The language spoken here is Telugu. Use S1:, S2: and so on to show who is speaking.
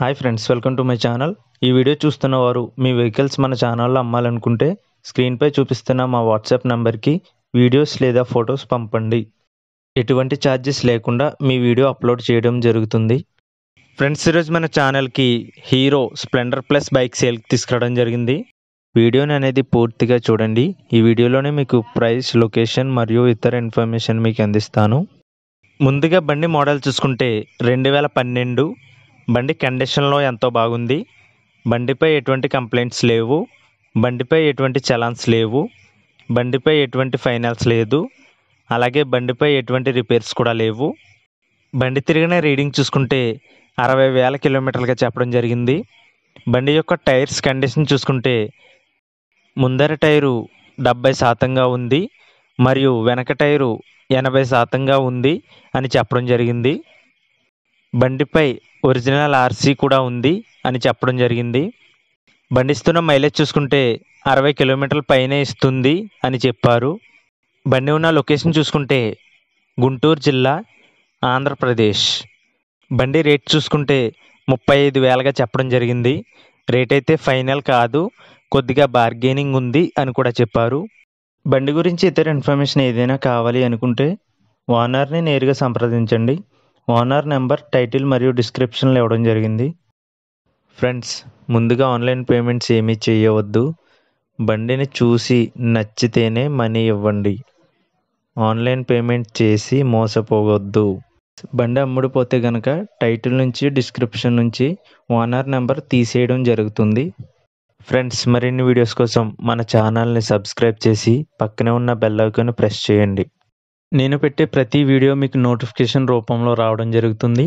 S1: hi friends welcome to my channel ఈ వీడియో చూస్తున్న వారు మీ వెహికల్స్ మన ఛానల్లో అమ్మాలనుకుంటే స్క్రీన్పై చూపిస్తున్న మా వాట్సాప్ నెంబర్కి వీడియోస్ లేదా ఫొటోస్ పంపండి ఎటువంటి ఛార్జెస్ లేకుండా మీ వీడియో అప్లోడ్ చేయడం జరుగుతుంది ఫ్రెండ్స్ ఈరోజు మన ఛానల్కి హీరో స్ప్లెండర్ ప్లస్ బైక్ సేల్కి తీసుకురావడం జరిగింది వీడియోని అనేది పూర్తిగా చూడండి ఈ వీడియోలోనే మీకు ప్రైస్ లొకేషన్ మరియు ఇతర ఇన్ఫర్మేషన్ మీకు అందిస్తాను ముందుగా బండి మోడల్ చూసుకుంటే రెండు వేల పన్నెండు బండి కండిషన్లో ఎంతో బాగుంది బండిపై ఎటువంటి కంప్లైంట్స్ లేవు బండిపై ఎటువంటి చలాన్స్ లేవు బండిపై ఎటువంటి ఫైనాన్స్ లేదు అలాగే బండిపై ఎటువంటి రిపేర్స్ కూడా లేవు బండి తిరిగిన రీడింగ్ చూసుకుంటే అరవై వేల కిలోమీటర్లుగా చెప్పడం జరిగింది బండి యొక్క టైర్స్ కండిషన్ చూసుకుంటే ముందర టైరు డెబ్బై శాతంగా ఉంది మరియు వెనక టైరు ఎనభై శాతంగా ఉంది అని చెప్పడం జరిగింది బండిపై ఒరిజినల్ ఆర్సీ కూడా ఉంది అని చెప్పడం జరిగింది బండిస్తున్న మైలేజ్ చూసుకుంటే అరవై కిలోమీటర్ల పైనే ఇస్తుంది అని చెప్పారు బండి ఉన్న లొకేషన్ చూసుకుంటే గుంటూరు జిల్లా ఆంధ్రప్రదేశ్ బండి రేట్ చూసుకుంటే ముప్పై ఐదు వేలగా చెప్పడం జరిగింది రేట్ అయితే ఫైనల్ కాదు కొద్దిగా బార్గెనింగ్ ఉంది అని కూడా చెప్పారు బండి గురించి ఇతర ఇన్ఫర్మేషన్ ఏదైనా కావాలి అనుకుంటే ఓనర్ని నేరుగా సంప్రదించండి ఓనర్ నెంబర్ టైటిల్ మరియు డిస్క్రిప్షన్లు ఇవ్వడం జరిగింది ఫ్రెండ్స్ ముందుగా ఆన్లైన్ పేమెంట్స్ ఏమీ చేయవద్దు బండిని చూసి నచ్చితేనే మనీ ఇవ్వండి ఆన్లైన్ పేమెంట్ చేసి మోసపోవద్దు బండి అమ్ముడుపోతే గనక టైటిల్ నుంచి డిస్క్రిప్షన్ నుంచి ఓనర్ నెంబర్ తీసేయడం జరుగుతుంది ఫ్రెండ్స్ మరిన్ని వీడియోస్ కోసం మన ఛానల్ని సబ్స్క్రైబ్ చేసి పక్కనే ఉన్న బెల్ ఐకాన్ ప్రెస్ చేయండి నేను పెట్టే ప్రతి వీడియో మీకు నోటిఫికేషన్ రూపంలో రావడం జరుగుతుంది